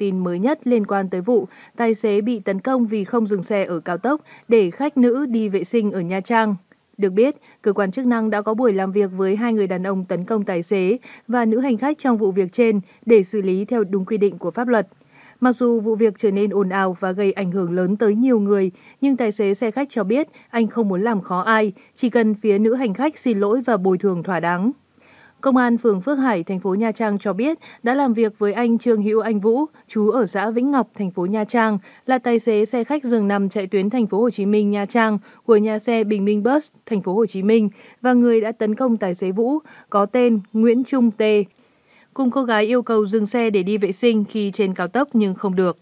tin mới nhất liên quan tới vụ tài xế bị tấn công vì không dừng xe ở cao tốc để khách nữ đi vệ sinh ở Nha Trang. Được biết, cơ quan chức năng đã có buổi làm việc với hai người đàn ông tấn công tài xế và nữ hành khách trong vụ việc trên để xử lý theo đúng quy định của pháp luật. Mặc dù vụ việc trở nên ồn ào và gây ảnh hưởng lớn tới nhiều người, nhưng tài xế xe khách cho biết anh không muốn làm khó ai, chỉ cần phía nữ hành khách xin lỗi và bồi thường thỏa đáng. Công an phường Phước Hải, thành phố Nha Trang cho biết đã làm việc với anh Trương Hữu Anh Vũ, chú ở xã Vĩnh Ngọc, thành phố Nha Trang, là tài xế xe khách dừng nằm chạy tuyến thành phố Hồ Chí Minh Nha Trang của nhà xe Bình Minh Bus, thành phố Hồ Chí Minh và người đã tấn công tài xế Vũ có tên Nguyễn Trung T. Cùng cô gái yêu cầu dừng xe để đi vệ sinh khi trên cao tốc nhưng không được.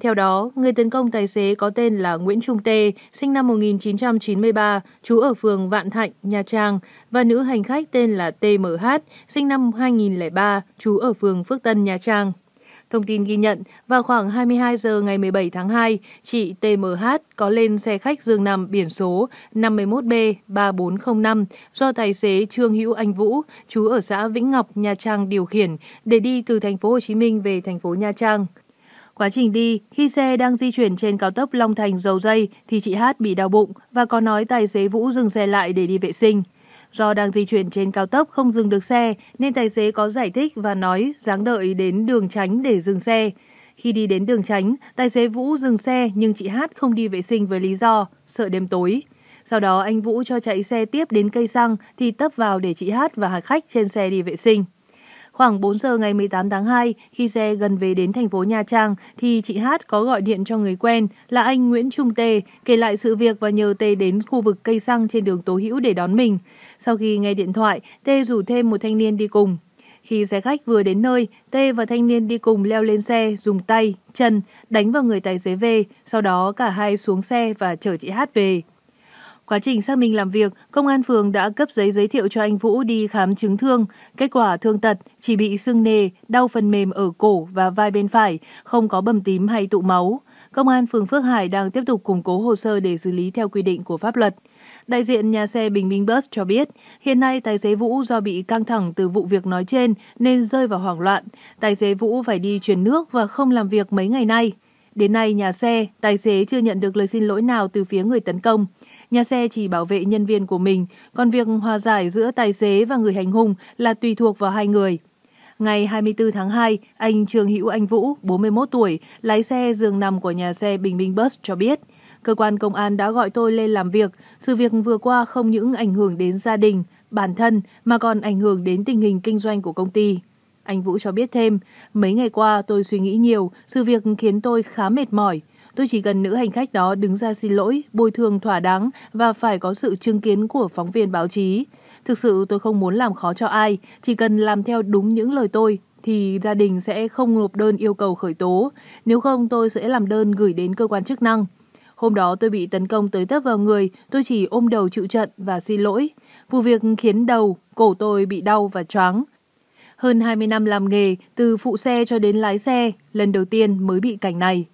Theo đó, người tấn công tài xế có tên là Nguyễn Trung Tê, sinh năm 1993, trú ở phường Vạn Thạnh, Nha Trang, và nữ hành khách tên là TMH, sinh năm 2003, trú ở phường Phước Tân, Nha Trang. Thông tin ghi nhận, vào khoảng 22 giờ ngày 17 tháng 2, chị TMH có lên xe khách dường nằm biển số 51B3405 do tài xế Trương Hữu Anh Vũ, chú ở xã Vĩnh Ngọc, Nha Trang điều khiển để đi từ thành phố Hồ Chí Minh về thành phố Nha Trang. Quá trình đi, khi xe đang di chuyển trên cao tốc Long Thành dầu dây thì chị Hát bị đau bụng và có nói tài xế Vũ dừng xe lại để đi vệ sinh. Do đang di chuyển trên cao tốc không dừng được xe nên tài xế có giải thích và nói dáng đợi đến đường tránh để dừng xe. Khi đi đến đường tránh, tài xế Vũ dừng xe nhưng chị Hát không đi vệ sinh với lý do sợ đêm tối. Sau đó anh Vũ cho chạy xe tiếp đến cây xăng thì tấp vào để chị Hát và hành khách trên xe đi vệ sinh. Khoảng 4 giờ ngày 18 tháng 2, khi xe gần về đến thành phố Nha Trang, thì chị Hát có gọi điện cho người quen là anh Nguyễn Trung Tê kể lại sự việc và nhờ Tê đến khu vực cây xăng trên đường Tố Hữu để đón mình. Sau khi nghe điện thoại, Tê rủ thêm một thanh niên đi cùng. Khi xe khách vừa đến nơi, Tê và thanh niên đi cùng leo lên xe, dùng tay, chân, đánh vào người tài xế về, sau đó cả hai xuống xe và chở chị Hát về. Quá trình xác minh làm việc, công an phường đã cấp giấy giới thiệu cho anh Vũ đi khám chứng thương. Kết quả thương tật chỉ bị sưng nề, đau phần mềm ở cổ và vai bên phải, không có bầm tím hay tụ máu. Công an phường Phước Hải đang tiếp tục củng cố hồ sơ để xử lý theo quy định của pháp luật. Đại diện nhà xe Bình Minh Bus cho biết, hiện nay tài xế Vũ do bị căng thẳng từ vụ việc nói trên nên rơi vào hoảng loạn. Tài xế Vũ phải đi chuyển nước và không làm việc mấy ngày nay. Đến nay, nhà xe, tài xế chưa nhận được lời xin lỗi nào từ phía người tấn công. Nhà xe chỉ bảo vệ nhân viên của mình, còn việc hòa giải giữa tài xế và người hành hung là tùy thuộc vào hai người. Ngày 24 tháng 2, anh Trương Hữu Anh Vũ, 41 tuổi, lái xe giường nằm của nhà xe Bình Minh Bus cho biết, cơ quan công an đã gọi tôi lên làm việc. Sự việc vừa qua không những ảnh hưởng đến gia đình, bản thân mà còn ảnh hưởng đến tình hình kinh doanh của công ty. Anh Vũ cho biết thêm, mấy ngày qua tôi suy nghĩ nhiều, sự việc khiến tôi khá mệt mỏi. Tôi chỉ cần nữ hành khách đó đứng ra xin lỗi, bồi thường thỏa đáng và phải có sự chứng kiến của phóng viên báo chí. Thực sự tôi không muốn làm khó cho ai, chỉ cần làm theo đúng những lời tôi thì gia đình sẽ không nộp đơn yêu cầu khởi tố, nếu không tôi sẽ làm đơn gửi đến cơ quan chức năng. Hôm đó tôi bị tấn công tới tấp vào người, tôi chỉ ôm đầu chịu trận và xin lỗi. Vụ việc khiến đầu, cổ tôi bị đau và choáng. Hơn 20 năm làm nghề, từ phụ xe cho đến lái xe, lần đầu tiên mới bị cảnh này.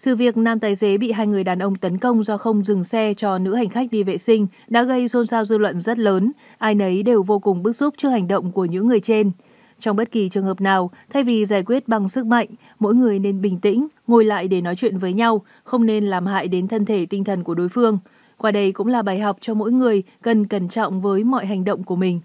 Sự việc nam tài xế bị hai người đàn ông tấn công do không dừng xe cho nữ hành khách đi vệ sinh đã gây xôn xao dư luận rất lớn, ai nấy đều vô cùng bức xúc trước hành động của những người trên. Trong bất kỳ trường hợp nào, thay vì giải quyết bằng sức mạnh, mỗi người nên bình tĩnh, ngồi lại để nói chuyện với nhau, không nên làm hại đến thân thể tinh thần của đối phương. Qua đây cũng là bài học cho mỗi người cần cẩn trọng với mọi hành động của mình.